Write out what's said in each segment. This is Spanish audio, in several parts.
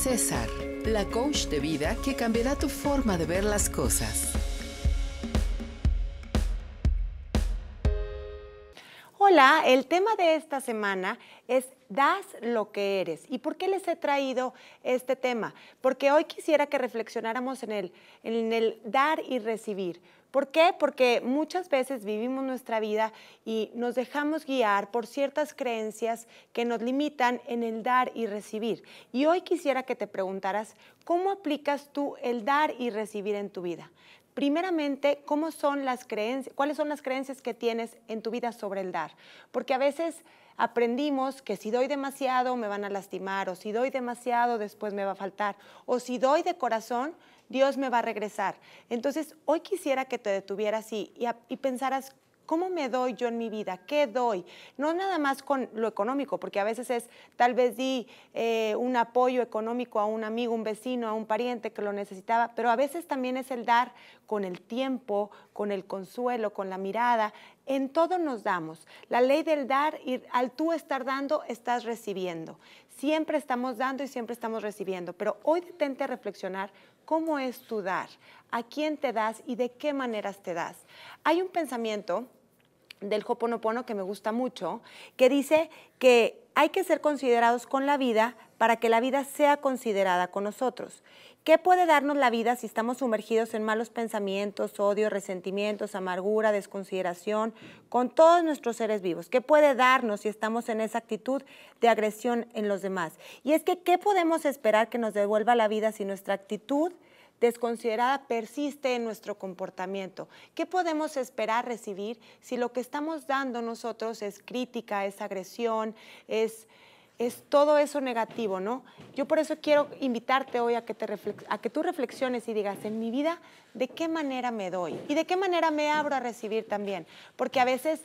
César, la coach de vida que cambiará tu forma de ver las cosas. Hola, el tema de esta semana es das lo que eres. ¿Y por qué les he traído este tema? Porque hoy quisiera que reflexionáramos en el, en el dar y recibir. ¿Por qué? Porque muchas veces vivimos nuestra vida y nos dejamos guiar por ciertas creencias que nos limitan en el dar y recibir. Y hoy quisiera que te preguntaras, ¿cómo aplicas tú el dar y recibir en tu vida? primeramente, ¿cómo son las creencias, cuáles son las creencias que tienes en tu vida sobre el dar. Porque a veces aprendimos que si doy demasiado me van a lastimar, o si doy demasiado después me va a faltar, o si doy de corazón, Dios me va a regresar. Entonces, hoy quisiera que te detuvieras y, y pensaras ¿Cómo me doy yo en mi vida? ¿Qué doy? No nada más con lo económico, porque a veces es, tal vez di eh, un apoyo económico a un amigo, un vecino, a un pariente que lo necesitaba, pero a veces también es el dar con el tiempo, con el consuelo, con la mirada. En todo nos damos. La ley del dar, al tú estar dando, estás recibiendo. Siempre estamos dando y siempre estamos recibiendo. Pero hoy detente a reflexionar cómo es tu dar, a quién te das y de qué maneras te das. Hay un pensamiento del Hoponopono que me gusta mucho, que dice que hay que ser considerados con la vida para que la vida sea considerada con nosotros. ¿Qué puede darnos la vida si estamos sumergidos en malos pensamientos, odio, resentimientos, amargura, desconsideración con todos nuestros seres vivos? ¿Qué puede darnos si estamos en esa actitud de agresión en los demás? Y es que, ¿qué podemos esperar que nos devuelva la vida si nuestra actitud desconsiderada persiste en nuestro comportamiento. ¿Qué podemos esperar recibir si lo que estamos dando nosotros es crítica, es agresión, es es todo eso negativo, ¿no? Yo por eso quiero invitarte hoy a que, te a que tú reflexiones y digas, en mi vida, ¿de qué manera me doy? Y de qué manera me abro a recibir también. Porque a veces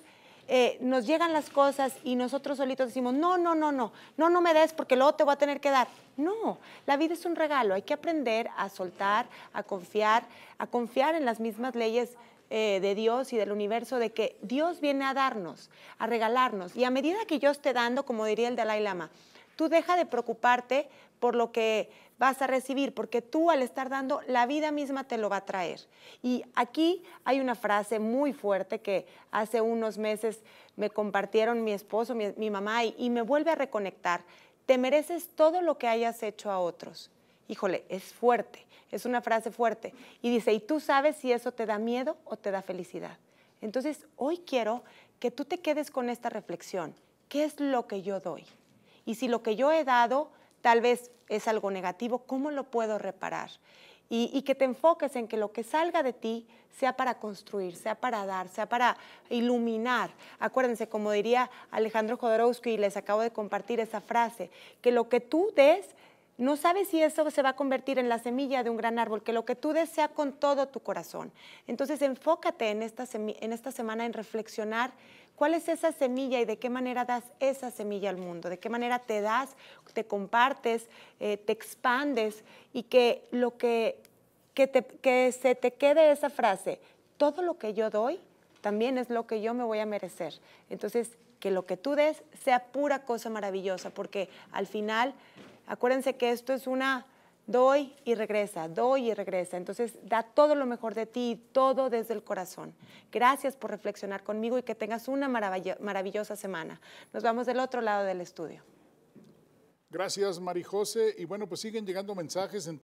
eh, nos llegan las cosas y nosotros solitos decimos, no, no, no, no, no, no me des porque luego te voy a tener que dar. No, la vida es un regalo, hay que aprender a soltar, a confiar, a confiar en las mismas leyes eh, de Dios y del universo, de que Dios viene a darnos, a regalarnos. Y a medida que yo esté dando, como diría el Dalai Lama, tú deja de preocuparte por lo que vas a recibir, porque tú al estar dando, la vida misma te lo va a traer. Y aquí hay una frase muy fuerte que hace unos meses me compartieron mi esposo, mi, mamá, y me vuelve a reconectar. Te mereces todo lo que hayas hecho a otros. Híjole, es fuerte, es una frase fuerte. Y dice, y tú sabes si eso te da miedo o te da felicidad. Entonces, hoy quiero que tú te quedes con esta reflexión. ¿Qué es lo que yo doy? Y si lo que yo he dado tal vez es algo negativo, ¿cómo lo puedo reparar? Y, que te enfoques en que lo que salga de ti sea para construir, sea para dar, sea para iluminar. Acuérdense, como diría Alejandro Jodorowsky, y les acabo de compartir esa frase, que lo que tú des no sabes si eso se va a convertir en la semilla de un gran árbol, que lo que tú desea con todo tu corazón. Entonces enfócate en esta, en esta semana en reflexionar cuál es esa semilla y de qué manera das esa semilla al mundo, de qué manera te das, te compartes, eh, te expandes y que lo que, que, que se te quede esa frase, todo lo que yo doy también es lo que yo me voy a merecer. Entonces, que lo que tú des sea pura cosa maravillosa, porque al final Acuérdense que esto es una doy y regresa, doy y regresa. Entonces, da todo lo mejor de ti, todo desde el corazón. Gracias por reflexionar conmigo y que tengas una maravillosa semana. Nos vamos del otro lado del estudio. Gracias, Marijose. Y bueno, pues siguen llegando mensajes. En